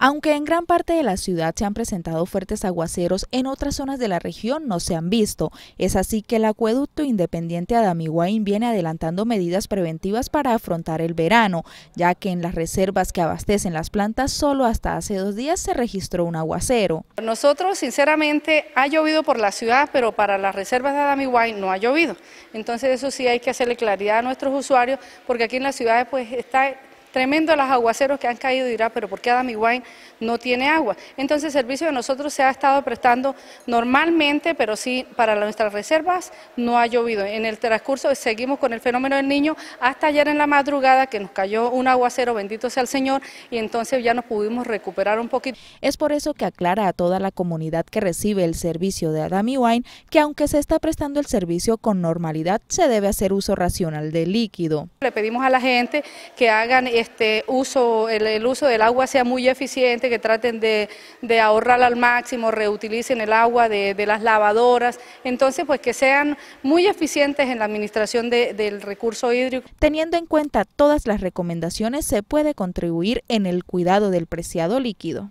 Aunque en gran parte de la ciudad se han presentado fuertes aguaceros, en otras zonas de la región no se han visto. Es así que el acueducto independiente Adamiguaín viene adelantando medidas preventivas para afrontar el verano, ya que en las reservas que abastecen las plantas solo hasta hace dos días se registró un aguacero. Nosotros sinceramente ha llovido por la ciudad, pero para las reservas de Adamiguaín no ha llovido. Entonces eso sí hay que hacerle claridad a nuestros usuarios, porque aquí en la ciudad pues está Tremendo los aguaceros que han caído, dirá, pero ¿por qué Adam y Wine no tiene agua? Entonces el servicio de nosotros se ha estado prestando normalmente, pero sí para nuestras reservas no ha llovido. En el transcurso seguimos con el fenómeno del niño hasta ayer en la madrugada que nos cayó un aguacero, bendito sea el Señor, y entonces ya nos pudimos recuperar un poquito. Es por eso que aclara a toda la comunidad que recibe el servicio de Adam y Wine que aunque se está prestando el servicio con normalidad, se debe hacer uso racional del líquido. Le pedimos a la gente que hagan este uso, el, uso del agua sea muy eficiente, que traten de, ahorrar al máximo, reutilicen el agua de, las lavadoras, entonces pues que sean muy eficientes en la administración del recurso hídrico. Teniendo en cuenta todas las recomendaciones, se puede contribuir en el cuidado del preciado líquido.